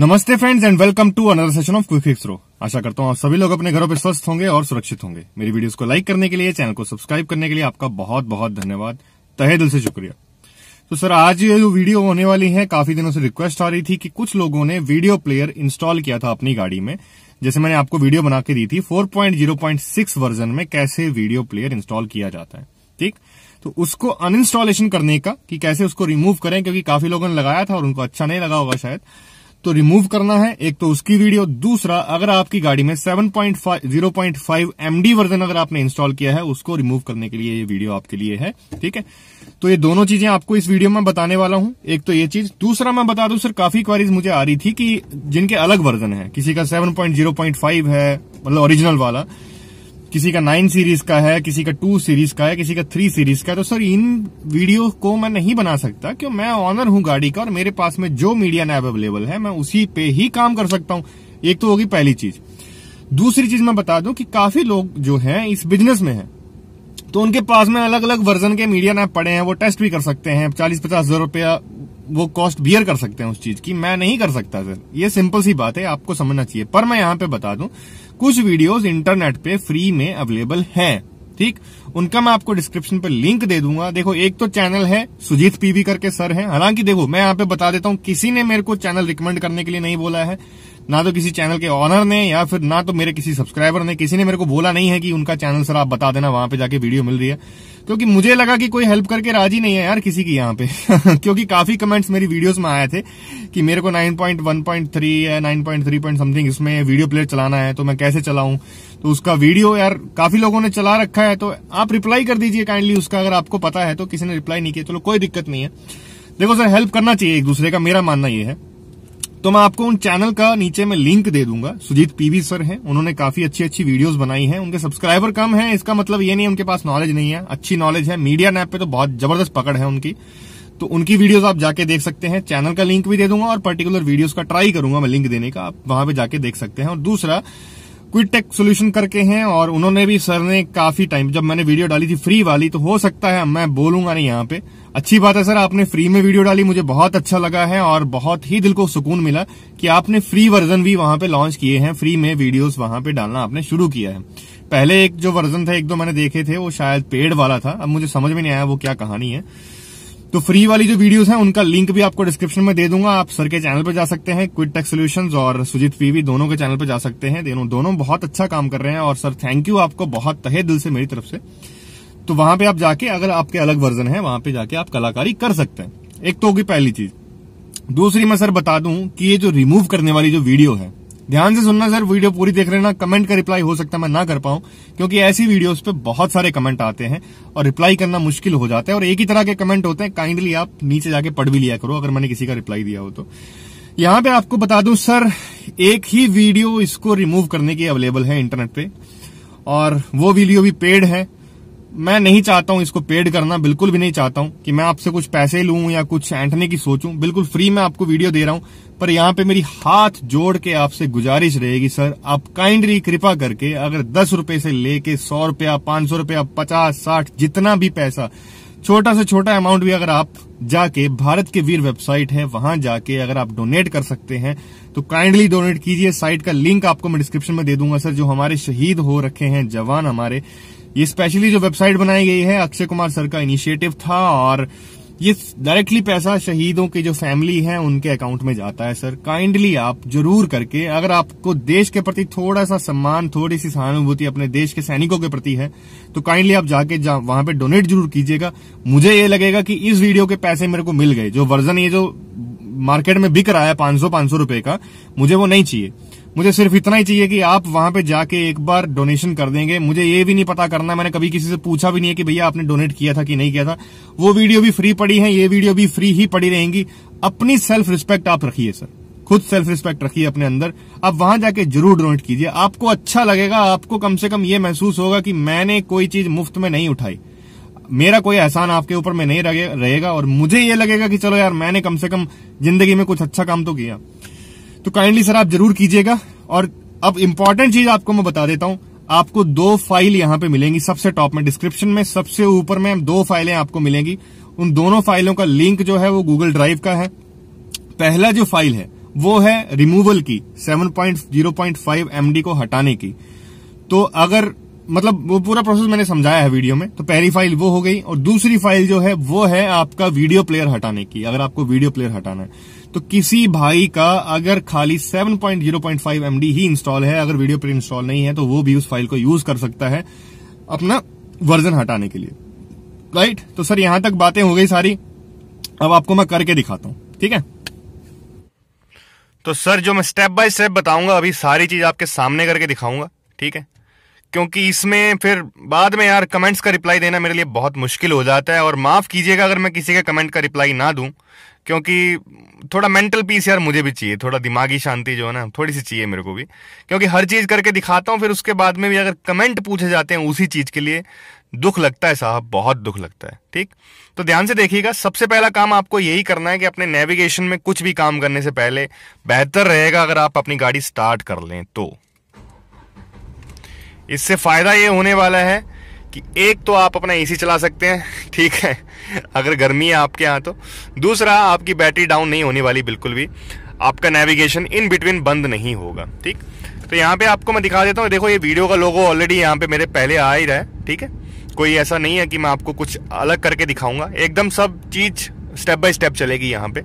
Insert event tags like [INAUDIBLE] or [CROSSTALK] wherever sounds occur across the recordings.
नमस्ते friends and welcome to another session of quick throw आशा करता हूँ आप सभी लोग अपने घरों पर स्वस्थ होंगे और सुरक्षित होंगे मेरी वीडियोस को लाइक करने के लिए चैनल को सब्सक्राइब करने के लिए आपका बहुत बहुत धन्यवाद तहे दिल से शुक्रिया तो सर आज ये जो वीडियो होने वाली है काफी दिनों से रिक्वेस्ट आ रही थी कि कुछ लोगों ने वीडियो प्लेयर इंस्टॉल किया था अपनी गाड़ी में जैसे मैंने आपको वीडियो बना के दी थी 4.0.6 वर्जन में कैसे वीडियो प्लेयर इंस्टॉल किया जाता है ठीक तो उसको अनइंस्टॉलेशन करने का कि कैसे उसको रिमूव करें क्योंकि काफी लोगों ने लगाया था और उनको अच्छा नहीं लगा होगा शायद तो रिमूव करना है एक तो उसकी वीडियो दूसरा अगर आपकी गाड़ी में 7.5 0.5 एमडी वर्जन अगर आपने इंस्टॉल किया है उसको रिमूव करने के लिए ये वीडियो आपके लिए है ठीक है तो ये दोनों चीजें आपको इस वीडियो में बताने वाला हूं एक तो ये चीज दूसरा मैं बता दूं सर काफी क्वारीज मुझे आ रही थी कि जिनके अलग वर्जन है किसी का सेवन है मतलब ओरिजिनल वाला किसी का नाइन सीरीज का है किसी का टू सीरीज का है किसी का थ्री सीरीज का है तो सर इन वीडियो को मैं नहीं बना सकता क्यों मैं ऑनर हूं गाड़ी का और मेरे पास में जो मीडिया नैब अवेलेबल है मैं उसी पे ही काम कर सकता हूं एक तो होगी पहली चीज दूसरी चीज मैं बता दूं कि काफी लोग जो हैं इस बिजनेस में हैं तो उनके पास में अलग अलग वर्जन के मीडिया नैप पड़े हैं वो टेस्ट भी कर सकते हैं चालीस पचास हजार रुपया वो कॉस्ट बियर कर सकते हैं उस चीज की मैं नहीं कर सकता सर ये सिंपल सी बात है आपको समझना चाहिए पर मैं यहाँ पे बता दू कुछ वीडियोस इंटरनेट पे फ्री में अवेलेबल है ठीक उनका मैं आपको डिस्क्रिप्शन पर लिंक दे दूंगा देखो एक तो चैनल है सुजीत पीवी करके सर हैं हालांकि देखो मैं यहाँ पे बता देता हूँ किसी ने मेरे को चैनल रिकमेंड करने के लिए नहीं बोला है ना तो किसी चैनल के ऑनर ने या फिर ना तो मेरे किसी सब्सक्राइबर ने किसी ने मेरे को बोला नहीं है कि उनका चैनल सर आप बता देना वहां पे जाके वीडियो मिल रही है क्योंकि मुझे लगा कि कोई हेल्प करके राजी नहीं है यार किसी की यहाँ पे [LAUGHS] क्योंकि काफी कमेंट्स मेरी वीडियोस में आए थे कि मेरे को 9.1.3 या 9.3 पॉइंट समथिंग इसमें वीडियो प्लेयर चलाना है तो मैं कैसे चलाऊं तो उसका वीडियो यार काफी लोगों ने चला रखा है तो आप रिप्लाई कर दीजिए काइंडली उसका अगर आपको पता है तो किसी ने रिप्लाई नहीं किया चलो कोई दिक्कत नहीं है देखो सर हेल्प करना चाहिए एक दूसरे का मेरा मानना ये है तो मैं आपको उन चैनल का नीचे में लिंक दे दूंगा सुजीत पीवी सर हैं उन्होंने काफी अच्छी अच्छी वीडियोस बनाई हैं उनके सब्सक्राइबर कम हैं इसका मतलब ये नहीं उनके पास नॉलेज नहीं है अच्छी नॉलेज है मीडिया नैप पे तो बहुत जबरदस्त पकड़ है उनकी तो उनकी वीडियोस आप जाके देख सकते हैं चैनल का लिंक भी दे दूंगा और पर्टिकुलर वीडियोस का ट्राई करूंगा मैं लिंक देने का आप वहां पे जाके देख सकते हैं और दूसरा क्विटेक सोल्यूशन करके हैं और उन्होंने भी सर ने काफी टाइम जब मैंने वीडियो डाली थी फ्री वाली तो हो सकता है मैं बोलूंगा नहीं यहाँ पे अच्छी बात है सर आपने फ्री में वीडियो डाली मुझे बहुत अच्छा लगा है और बहुत ही दिल को सुकून मिला कि आपने फ्री वर्जन भी वहां पे लॉन्च किए हैं फ्री में वीडियोस वहां पे डालना आपने शुरू किया है पहले एक जो वर्जन था एक दो मैंने देखे थे वो शायद पेड वाला था अब मुझे समझ में नहीं आया वो क्या कहानी है तो फ्री वाली जो वीडियोस हैं उनका लिंक भी आपको डिस्क्रिप्शन में दे दूंगा आप सर के चैनल पर जा सकते हैं क्विड टेक सोल्यूशन और सुजीत पीवी दोनों के चैनल पर जा सकते हैं दोनों दोनों बहुत अच्छा काम कर रहे हैं और सर थैंक यू आपको बहुत तहे दिल से मेरी तरफ से तो वहां पर आप जाके अगर आपके अलग वर्जन है वहां पर जाके आप कलाकारी कर सकते हैं एक तो होगी पहली चीज दूसरी मैं सर बता दूं कि ये जो रिमूव करने वाली जो वीडियो है ध्यान से सुनना सर वीडियो पूरी देख रहे ना कमेंट का रिप्लाई हो सकता है मैं ना कर पाऊं क्योंकि ऐसी वीडियोस पे बहुत सारे कमेंट आते हैं और रिप्लाई करना मुश्किल हो जाता है और एक ही तरह के कमेंट होते हैं काइंडली आप नीचे जाके पढ़ भी लिया करो अगर मैंने किसी का रिप्लाई दिया हो तो यहां पे आपको बता दू सर एक ही वीडियो इसको रिमूव करने की अवेलेबल है इंटरनेट पे और वो वीडियो भी पेड है मैं नहीं चाहता हूँ इसको पेड करना बिल्कुल भी नहीं चाहता हूँ कि मैं आपसे कुछ पैसे लूँ या कुछ एंटने की सोचूं बिल्कुल फ्री मैं आपको वीडियो दे रहा हूँ पर यहाँ पे मेरी हाथ जोड़ के आपसे गुजारिश रहेगी सर आप काइंडली कृपा करके अगर दस रूपये से लेके सौ रूपया पांच सौ रूपया पचास साठ जितना भी पैसा छोटा से छोटा अमाउंट भी अगर आप जाके भारत के वीर वेबसाइट है वहां जाके अगर आप डोनेट कर सकते हैं तो काइंडली डोनेट कीजिए साइट का लिंक आपको मैं डिस्क्रिप्शन में दे दूंगा सर जो हमारे शहीद हो रखे हैं जवान हमारे ये स्पेशली जो वेबसाइट बनाई गई है अक्षय कुमार सर का इनिशिएटिव था और ये डायरेक्टली पैसा शहीदों की जो फैमिली है उनके अकाउंट में जाता है सर काइंडली आप जरूर करके अगर आपको देश के प्रति थोड़ा सा सम्मान थोड़ी सी सहानुभूति अपने देश के सैनिकों के प्रति है तो काइंडली आप जाके जा, वहां पे डोनेट जरूर कीजिएगा मुझे ये लगेगा कि इस वीडियो के पैसे मेरे को मिल गए जो वर्जन ये जो मार्केट में बिक रहा है पांच सौ पांच सौ का मुझे वो नहीं चाहिए मुझे सिर्फ इतना ही चाहिए कि आप वहां पे जाके एक बार डोनेशन कर देंगे मुझे ये भी नहीं पता करना मैंने कभी किसी से पूछा भी नहीं है कि भैया आपने डोनेट किया था कि नहीं किया था वो वीडियो भी फ्री पड़ी है ये वीडियो भी फ्री ही पड़ी रहेंगी अपनी सेल्फ रिस्पेक्ट आप रखिए सर खुद सेल्फ रिस्पेक्ट रखिए अपने अंदर आप वहां जाके जरूर डोनेट कीजिए आपको अच्छा लगेगा आपको कम से कम ये महसूस होगा कि मैंने कोई चीज मुफ्त में नहीं उठाई मेरा कोई एहसान आपके ऊपर में नहीं रहेगा और मुझे ये लगेगा कि चलो यार मैंने कम से कम जिंदगी में कुछ अच्छा काम तो किया तो काइंडली सर आप जरूर कीजिएगा और अब इम्पोर्टेंट चीज आपको मैं बता देता हूँ आपको दो फाइल यहाँ पे मिलेंगी सबसे टॉप में डिस्क्रिप्शन में सबसे ऊपर में दो फाइलें आपको मिलेंगी उन दोनों फाइलों का लिंक जो है वो गूगल ड्राइव का है पहला जो फाइल है वो है रिमूवल की 7.0.5 एमडी को हटाने की तो अगर मतलब वो पूरा प्रोसेस मैंने समझाया है वीडियो में तो पहली फाइल वो हो गई और दूसरी फाइल जो है वो है आपका वीडियो प्लेयर हटाने की अगर आपको वीडियो प्लेयर हटाना है तो किसी भाई का अगर खाली 7.0.5 एमडी ही इंस्टॉल है अगर वीडियो प्लेयर इंस्टॉल नहीं है तो वो भी उस फाइल को यूज कर सकता है अपना वर्जन हटाने के लिए राइट तो सर यहां तक बातें हो गई सारी अब आपको मैं करके दिखाता हूं ठीक है तो सर जो मैं स्टेप बाय स्टेप बताऊंगा अभी सारी चीज आपके सामने करके दिखाऊंगा ठीक है क्योंकि इसमें फिर बाद में यार कमेंट्स का रिप्लाई देना मेरे लिए बहुत मुश्किल हो जाता है और माफ़ कीजिएगा अगर मैं किसी के कमेंट का रिप्लाई ना दूँ क्योंकि थोड़ा मेंटल पीस यार मुझे भी चाहिए थोड़ा दिमागी शांति जो है ना थोड़ी सी चाहिए मेरे को भी क्योंकि हर चीज़ करके दिखाता हूँ फिर उसके बाद में भी अगर कमेंट पूछे जाते हैं उसी चीज़ के लिए दुख लगता है साहब बहुत दुख लगता है ठीक तो ध्यान से देखिएगा सबसे पहला काम आपको यही करना है कि अपने नेविगेशन में कुछ भी काम करने से पहले बेहतर रहेगा अगर आप अपनी गाड़ी स्टार्ट कर लें तो इससे फ़ायदा ये होने वाला है कि एक तो आप अपना एसी चला सकते हैं ठीक है अगर गर्मी है आपके यहाँ तो दूसरा आपकी बैटरी डाउन नहीं होने वाली बिल्कुल भी आपका नेविगेशन इन बिटवीन बंद नहीं होगा ठीक तो यहाँ पे आपको मैं दिखा देता हूँ देखो ये वीडियो का लोगो ऑलरेडी यहाँ पे मेरे पहले आ ही रहा है ठीक है कोई ऐसा नहीं है कि मैं आपको कुछ अलग करके दिखाऊंगा एकदम सब चीज स्टेप बाय स्टेप चलेगी यहाँ पे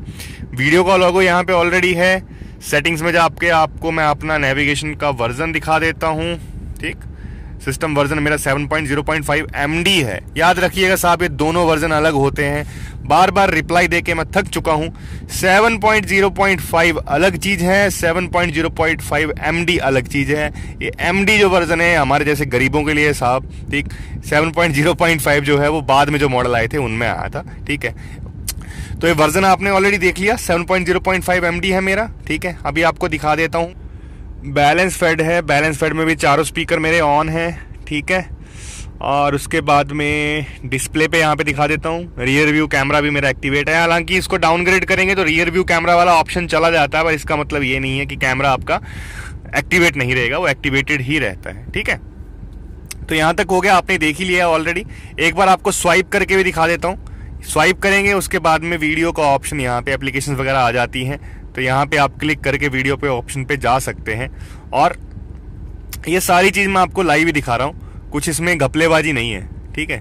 वीडियो का लोगो यहाँ पे ऑलरेडी है सेटिंग्स में जा आपके आपको मैं अपना नेविगेशन का वर्जन दिखा देता हूँ ठीक सिस्टम वर्जन मेरा 7.0.5 MD है याद रखिएगा साहब ये दोनों वर्जन अलग होते हैं बार बार रिप्लाई देके मैं थक चुका हूँ 7.0.5 अलग चीज़ है 7.0.5 MD अलग चीज़ है ये MD जो वर्जन है हमारे जैसे गरीबों के लिए साहब ठीक 7.0.5 जो है वो बाद में जो मॉडल आए थे उनमें आया था ठीक है तो ये वर्जन आपने ऑलरेडी देख लिया 7.0.5 MD है मेरा ठीक है अभी आपको दिखा देता हूँ बैलेंस फेड है बैलेंस फेड में भी चारों स्पीकर मेरे ऑन हैं ठीक है और उसके बाद में डिस्प्ले पे यहाँ पे दिखा देता हूँ रियर व्यू कैमरा भी मेरा एक्टिवेट है हालांकि इसको डाउनग्रेड करेंगे तो रियर व्यू कैमरा वाला ऑप्शन चला जाता है पर इसका मतलब ये नहीं है कि कैमरा आपका एक्टिवेट नहीं रहेगा वो एक्टिवेटेड ही रहता है ठीक है तो यहाँ तक हो गया आपने देख ही लिया ऑलरेडी एक बार आपको स्वाइप करके भी दिखा देता हूँ स्वाइप करेंगे उसके बाद में वीडियो का ऑप्शन यहाँ पे एप्लीकेशन वगैरह आ जाती हैं तो यहाँ पे आप क्लिक करके वीडियो पे ऑप्शन पे जा सकते हैं और ये सारी चीज़ मैं आपको लाइव ही दिखा रहा हूँ कुछ इसमें घपलेबाजी नहीं है ठीक है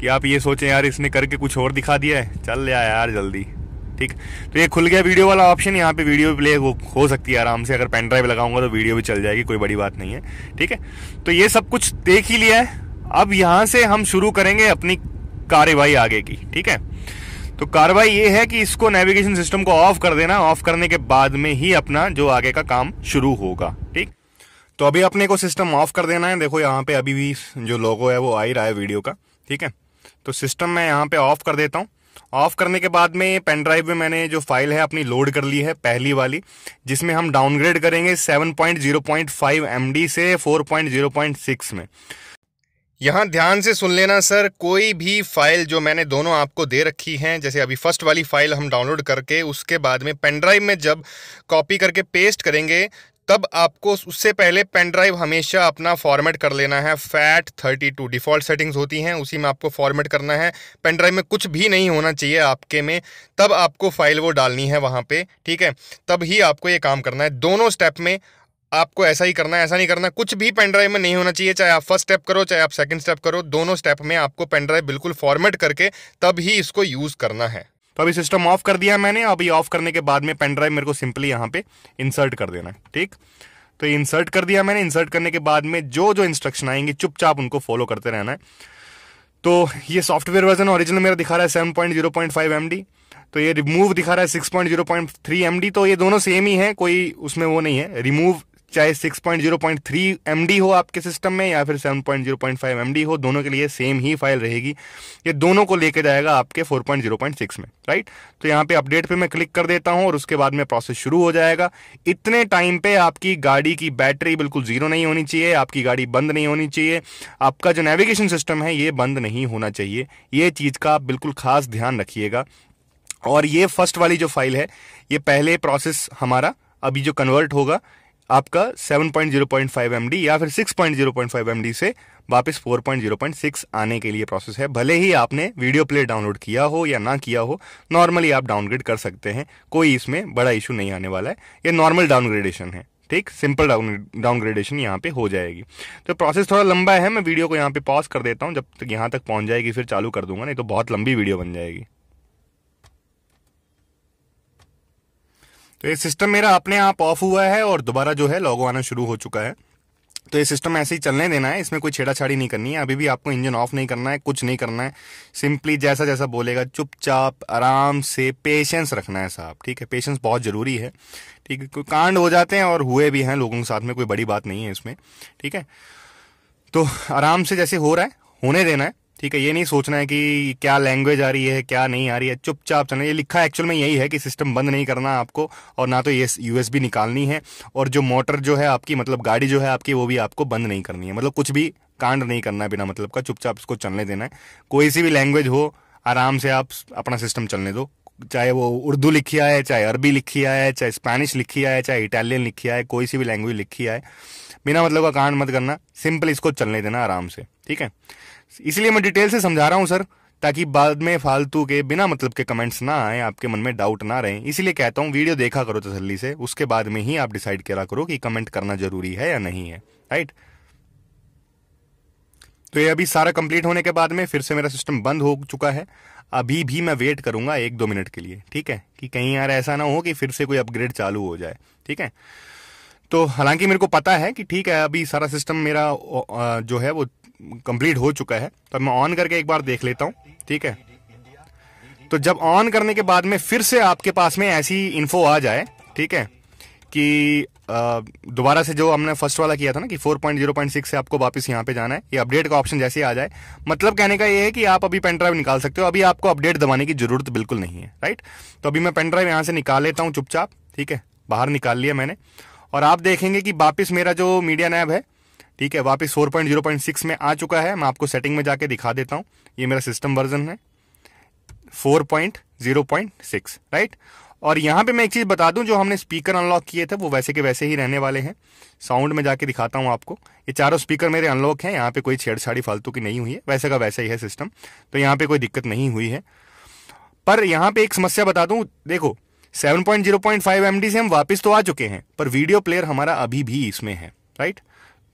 कि आप ये सोचें यार इसने करके कुछ और दिखा दिया है चल लिया यार जल्दी ठीक तो ये खुल गया वीडियो वाला ऑप्शन यहाँ पे वीडियो प्ले हो, हो सकती है आराम से अगर पेन ड्राइव लगाऊंगा तो वीडियो भी चल जाएगी कोई बड़ी बात नहीं है ठीक है तो ये सब कुछ देख ही लिया है अब यहां से हम शुरू करेंगे अपनी कार्यवाही आगे की ठीक है तो कार्रवाई ये है कि इसको नेविगेशन सिस्टम को ऑफ कर देना ऑफ करने के बाद में ही अपना जो आगे का काम शुरू होगा ठीक तो अभी अपने को सिस्टम ऑफ कर देना है देखो यहाँ पे अभी भी जो लोगो है वो आ ही रहा है वीडियो का ठीक है तो सिस्टम मैं यहाँ पे ऑफ कर देता हूँ ऑफ करने के बाद में पेन ड्राइव में मैंने जो फाइल है अपनी लोड कर ली है पहली वाली जिसमें हम डाउनग्रेड करेंगे 7.0.5 एमडी से 4.0.6 में यहाँ ध्यान से सुन लेना सर कोई भी फाइल जो मैंने दोनों आपको दे रखी हैं जैसे अभी फर्स्ट वाली फाइल हम डाउनलोड करके उसके बाद में पेनड्राइव में जब कॉपी करके पेस्ट करेंगे तब आपको उससे पहले पेन ड्राइव हमेशा अपना फॉर्मेट कर लेना है FAT thirty two default settings होती हैं उसी में आपको फॉर्मेट करना है पेन ड्राइव में कुछ भी नहीं होना चाहिए आपके में तब आपको फाइल वो डालनी है वहाँ पे ठीक है तब ही आपको ये काम करना है दोनों स्टेप में आपको ऐसा ही करना है ऐसा नहीं करना कुछ भी पेन ड्राइव में नहीं होना चाहिए चाहे आप फर्स्ट स्टेप करो चाहे आप सेकंड स्टेप करो दोनों स्टेप में आपको पेन ड्राइव बिल्कुल फॉर्मेट करके तब ही इसको यूज़ करना है तो अभी सिस्टम ऑफ कर दिया मैंने अभी ऑफ करने के बाद में पेन ड्राइव मेरे को सिंपली यहाँ पे इंसर्ट कर देना है ठीक तो इंसर्ट कर दिया मैंने इंसर्ट करने के बाद में जो जो इंस्ट्रक्शन आएंगे चुपचाप उनको फॉलो करते रहना है तो ये सॉफ्टवेयर वर्जन ओरिजिनल मेरा दिखा रहा है seven point zero point five M D तो ये रिमूव दिखा रहा है six point zero point three M D तो ये दोनों सेम ही है कोई उसमें वो नहीं है रिमूव चाहे 6.0.3 एमडी हो आपके सिस्टम में या फिर 7.0.5 एमडी हो दोनों के लिए सेम ही फाइल रहेगी ये दोनों को लेके जाएगा आपके 4.0.6 में राइट तो यहाँ पे अपडेट पे मैं क्लिक कर देता हूँ और उसके बाद में प्रोसेस शुरू हो जाएगा इतने टाइम पे आपकी गाड़ी की बैटरी बिल्कुल ज़ीरो नहीं होनी चाहिए आपकी गाड़ी बंद नहीं होनी चाहिए आपका जो नेविगेशन सिस्टम है ये बंद नहीं होना चाहिए ये चीज़ का आप बिल्कुल खास ध्यान रखिएगा और ये फर्स्ट वाली जो फाइल है ये पहले प्रोसेस हमारा अभी जो कन्वर्ट होगा आपका 7.0.5 एमडी या फिर 6.0.5 एमडी से वापस 4.0.6 आने के लिए प्रोसेस है भले ही आपने वीडियो प्ले डाउनलोड किया हो या ना किया हो नॉर्मली आप डाउनग्रेड कर सकते हैं कोई इसमें बड़ा इशू नहीं आने वाला है ये नॉर्मल डाउनग्रेडेशन है ठीक सिंपल डाउन डाउनग्रेडेशन यहाँ पे हो जाएगी तो प्रोसेस थोड़ा लंबा है मैं वीडियो को यहाँ पे पॉज कर देता हूँ जब तक यहाँ तक पहुँच जाएगी फिर चालू कर दूंगा नहीं तो बहुत लंबी वीडियो बन जाएगी तो ये सिस्टम मेरा अपने आप ऑफ हुआ है और दोबारा जो है लॉगो आना शुरू हो चुका है तो ये सिस्टम ऐसे ही चलने देना है इसमें कोई छेड़ाछाड़ी नहीं करनी है अभी भी आपको इंजन ऑफ नहीं करना है कुछ नहीं करना है सिंपली जैसा जैसा बोलेगा चुपचाप आराम से पेशेंस रखना है साहब ठीक है पेशेंस बहुत ज़रूरी है ठीक है कोई कांड हो जाते हैं और हुए भी हैं लोगों के साथ में कोई बड़ी बात नहीं है इसमें ठीक है तो आराम से जैसे हो रहा है होने देना है ठीक है ये नहीं सोचना है कि क्या लैंग्वेज आ रही है क्या नहीं आ रही है चुपचाप चलना ये लिखा एक्चुअल में यही है कि सिस्टम बंद नहीं करना आपको और ना तो ये यूएसबी निकालनी है और जो मोटर जो है आपकी मतलब गाड़ी जो है आपकी वो भी आपको बंद नहीं करनी है मतलब कुछ भी कांड नहीं करना है बिना मतलब का चुपचाप इसको चलने देना है कोई सी भी लैंग्वेज हो आराम से आप अपना सिस्टम चलने दो चाहे वो उर्दू लिखी आए चाहे अरबी लिखी आए चाहे स्पेनिश लिखी आए चाहे इटालियन लिखी आए कोई सी भी लैंग्वेज लिखी आए बिना मतलब का कांड मत करना सिंपल इसको चलने देना आराम से ठीक है इसलिए मैं डिटेल से समझा रहा हूँ सर ताकि बाद में फालतू के बिना मतलब के कमेंट्स ना आए आपके मन में डाउट ना रहे इसलिए कहता हूँ वीडियो देखा करो तसल्ली से उसके बाद में ही आप डिसाइड करा करो कि कमेंट करना जरूरी है या नहीं है राइट तो ये अभी सारा कंप्लीट होने के बाद में फिर से मेरा सिस्टम बंद हो चुका है अभी भी मैं वेट करूंगा एक दो मिनट के लिए ठीक है कि कहीं यार ऐसा ना हो कि फिर से कोई अपग्रेड चालू हो जाए ठीक है तो हालांकि मेरे को पता है कि ठीक है अभी सारा सिस्टम मेरा जो है वो कंप्लीट हो चुका है तो मैं ऑन करके एक बार देख लेता हूँ ठीक है तो जब ऑन करने के बाद में फिर से आपके पास में ऐसी इन्फो आ जाए ठीक है कि दोबारा से जो हमने फर्स्ट वाला किया था ना कि 4.0.6 से आपको वापस यहाँ पे जाना है ये अपडेट का ऑप्शन जैसे आ जाए मतलब कहने का ये है कि आप अभी पेन ड्राइव निकाल सकते हो अभी आपको अपडेट दबाने की जरूरत बिल्कुल नहीं है राइट तो अभी मैं पेन ड्राइव यहाँ से निकाल लेता हूँ चुपचाप ठीक है बाहर निकाल लिया मैंने और आप देखेंगे कि वापस मेरा जो मीडिया नैब है ठीक है वापस 4.0.6 में आ चुका है मैं आपको सेटिंग में जाके दिखा देता हूँ ये मेरा सिस्टम वर्जन है 4.0.6 राइट और यहाँ पे मैं एक चीज़ बता दूं जो हमने स्पीकर अनलॉक किए थे वो वैसे के वैसे ही रहने वाले हैं साउंड में जाके दिखाता हूँ आपको ये चारों स्पीकर मेरे अनलॉक हैं यहाँ पे कोई छेड़छाड़ी फालतू की नहीं हुई है वैसे का वैसा ही है सिस्टम तो यहाँ पे कोई दिक्कत नहीं हुई है पर यहाँ पे एक समस्या बता दूँ देखो 7.0.5 एमडी से हम वापस तो आ चुके हैं पर वीडियो प्लेयर हमारा अभी भी इसमें है राइट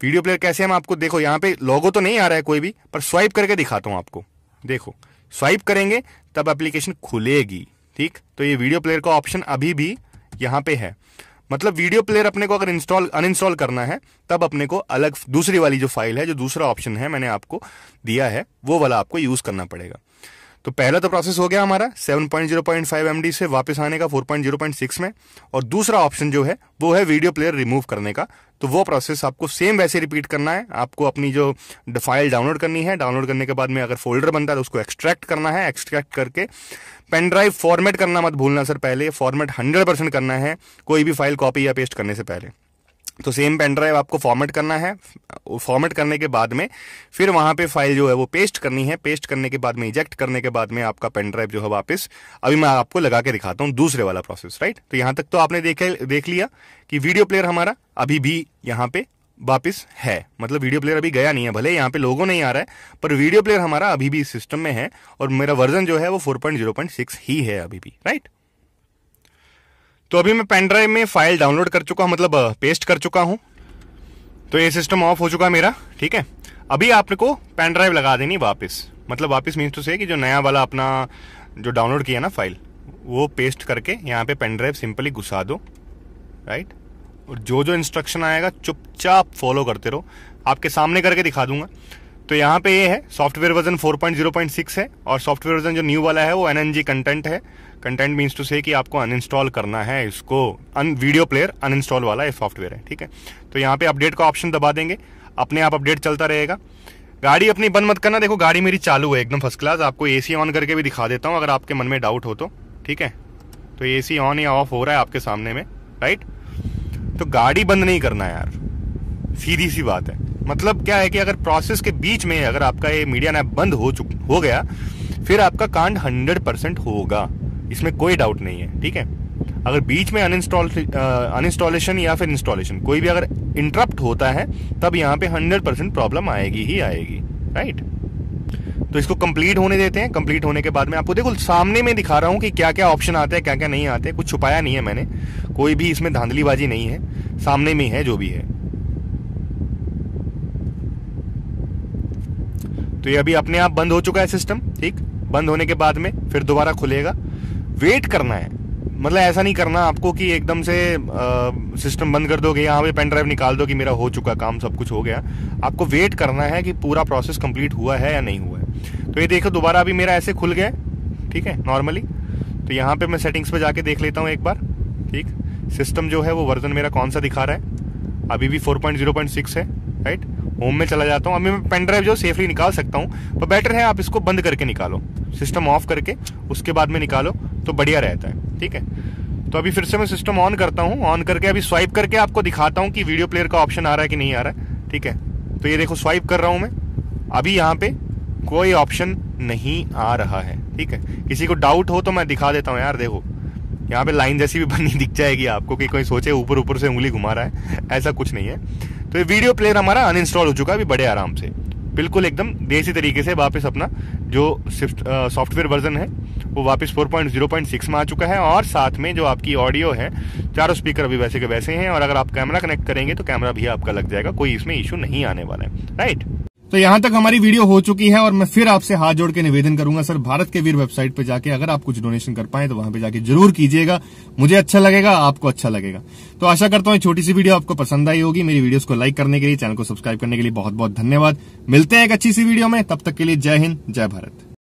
वीडियो प्लेयर कैसे हम आपको देखो यहाँ पे लोगो तो नहीं आ रहा है कोई भी पर स्वाइप करके दिखाता हूँ आपको देखो स्वाइप करेंगे तब एप्लीकेशन खुलेगी ठीक तो ये वीडियो प्लेयर का ऑप्शन अभी भी यहाँ पे है मतलब वीडियो प्लेयर अपने को अगर इंस्टॉल अनइंस्टॉल करना है तब अपने को अलग दूसरी वाली जो फाइल है जो दूसरा ऑप्शन है मैंने आपको दिया है वो वाला आपको यूज करना पड़ेगा तो पहला तो प्रोसेस हो गया हमारा 7.0.5 एमडी से वापस आने का 4.0.6 में और दूसरा ऑप्शन जो है वो है वीडियो प्लेयर रिमूव करने का तो वो प्रोसेस आपको सेम वैसे रिपीट करना है आपको अपनी जो फाइल डाउनलोड करनी है डाउनलोड करने के बाद में अगर फोल्डर बनता है तो उसको एक्सट्रैक्ट करना है एक्सट्रैक्ट करके पेन ड्राइव फॉर्मेट करना मत भूलना सर पहले फॉर्मेट हंड्रेड परसेंट करना है कोई भी फाइल कॉपी या पेस्ट करने से पहले तो सेम पेन ड्राइव आपको फॉर्मेट करना है फॉर्मेट करने के बाद में फिर वहां पे फाइल जो है वो पेस्ट करनी है पेस्ट करने के बाद में इजेक्ट करने के बाद में आपका पेन ड्राइव जो है वापस अभी मैं आपको लगा के दिखाता हूँ दूसरे वाला प्रोसेस राइट तो यहां तक तो आपने देखे देख लिया कि वीडियो प्लेयर हमारा अभी भी यहाँ पे वापिस है मतलब वीडियो प्लेयर अभी गया नहीं है भले यहाँ पे लोगों नहीं आ रहा है पर वीडियो प्लेयर हमारा अभी भी इस सिस्टम में है और मेरा वर्जन जो है वो 4.0.6 ही है अभी भी राइट तो अभी मैं पेन ड्राइव में फाइल डाउनलोड कर चुका हूँ मतलब पेस्ट कर चुका हूँ तो ये सिस्टम ऑफ हो चुका है मेरा ठीक है अभी आपको पेन ड्राइव लगा देनी वापस मतलब वापस मीन्स टू से कि जो नया वाला अपना जो डाउनलोड किया ना फाइल वो पेस्ट करके यहाँ पे पेन ड्राइव सिंपली घुसा दो राइट और जो जो इंस्ट्रक्शन आएगा चुपचाप फॉलो करते रहो आपके सामने करके दिखा दूंगा तो यहाँ पे ये है सॉफ्टवेयर वर्जन 4.0.6 है और सॉफ्टवेयर वर्जन जो न्यू वाला है वो एनएनजी कंटेंट है कंटेंट मीन्स टू से कि आपको अनइंस्टॉल करना है इसको अन वीडियो प्लेयर अनइंस्टॉल वाला ये सॉफ्टवेयर है ठीक है तो यहाँ पे अपडेट का ऑप्शन दबा देंगे अपने आप अपडेट चलता रहेगा गाड़ी अपनी बंद मत करना देखो गाड़ी मेरी चालू है एकदम फर्स्ट क्लास आपको ए ऑन करके भी दिखा देता हूँ अगर आपके मन में डाउट हो तो ठीक है तो ए ऑन या ऑफ हो रहा है आपके सामने में राइट तो गाड़ी बंद नहीं करना यार सीधी सी बात है मतलब क्या है कि अगर प्रोसेस के बीच में अगर आपका ये मीडिया नैप बंद हो चुक हो गया फिर आपका कांड हंड्रेड परसेंट होगा इसमें कोई डाउट नहीं है ठीक है अगर बीच में अनइंस्टॉल अनइंस्टॉलेशन या फिर इंस्टॉलेशन कोई भी अगर इंटरप्ट होता है तब यहाँ पे हंड्रेड परसेंट प्रॉब्लम आएगी ही आएगी राइट तो इसको कंप्लीट होने देते हैं कंप्लीट होने के बाद में आपको देखो सामने में दिखा रहा हूँ कि क्या क्या ऑप्शन आते हैं क्या क्या नहीं आते कुछ छुपाया नहीं है मैंने कोई भी इसमें धांधलीबाजी नहीं है सामने में है जो भी है तो ये अभी अपने आप बंद हो चुका है सिस्टम ठीक बंद होने के बाद में फिर दोबारा खुलेगा वेट करना है मतलब ऐसा नहीं करना आपको कि एकदम से सिस्टम बंद कर दोगे यहाँ पे पेन ड्राइव निकाल दो कि मेरा हो चुका काम सब कुछ हो गया आपको वेट करना है कि पूरा प्रोसेस कंप्लीट हुआ है या नहीं हुआ है तो ये देखो दोबारा अभी मेरा ऐसे खुल गया ठीक है नॉर्मली तो यहाँ पे मैं सेटिंग्स पे जाके देख लेता हूँ एक बार ठीक सिस्टम जो है वो वर्जन मेरा कौन सा दिखा रहा है अभी भी फोर है राइट होम में चला जाता हूँ अभी मैं पेन ड्राइव जो सेफली निकाल सकता हूँ पर बेटर है आप इसको बंद करके निकालो सिस्टम ऑफ करके उसके बाद में निकालो तो बढ़िया रहता है ठीक है तो अभी फिर से मैं सिस्टम ऑन करता हूँ ऑन करके अभी स्वाइप करके आपको दिखाता हूँ कि वीडियो प्लेयर का ऑप्शन आ रहा है कि नहीं आ रहा है ठीक है तो ये देखो स्वाइप कर रहा हूँ मैं अभी यहाँ पे कोई ऑप्शन नहीं आ रहा है ठीक है किसी को डाउट हो तो मैं दिखा देता हूँ यार देखो यहाँ पे लाइन जैसी भी [LAUGHS] बनी दिख जाएगी आपको कि कोई सोचे ऊपर ऊपर से उंगली घुमा रहा है ऐसा कुछ नहीं है तो ये वीडियो प्लेयर हमारा अनइंस्टॉल हो चुका है अभी बड़े आराम से बिल्कुल एकदम देसी तरीके से वापस अपना जो सॉफ्टवेयर वर्जन है वो वापस 4.0.6 में आ चुका है और साथ में जो आपकी ऑडियो है चारों स्पीकर अभी वैसे के वैसे हैं और अगर आप कैमरा कनेक्ट करेंगे तो कैमरा भी आपका लग जाएगा कोई इसमें इशू नहीं आने वाला है राइट तो यहाँ तक हमारी वीडियो हो चुकी है और मैं फिर आपसे हाथ जोड़ के निवेदन करूंगा सर भारत के वीर वेबसाइट पे जाके अगर आप कुछ डोनेशन कर पाए तो वहां पे जाके जरूर कीजिएगा मुझे अच्छा लगेगा आपको अच्छा लगेगा तो आशा करता हूँ छोटी सी वीडियो आपको पसंद आई होगी मेरी वीडियोस को लाइक करने के लिए चैनल को सब्सक्राइब करने के लिए बहुत बहुत धन्यवाद मिलते हैं एक अच्छी सी वीडियो में तब तक के लिए जय हिंद जय भारत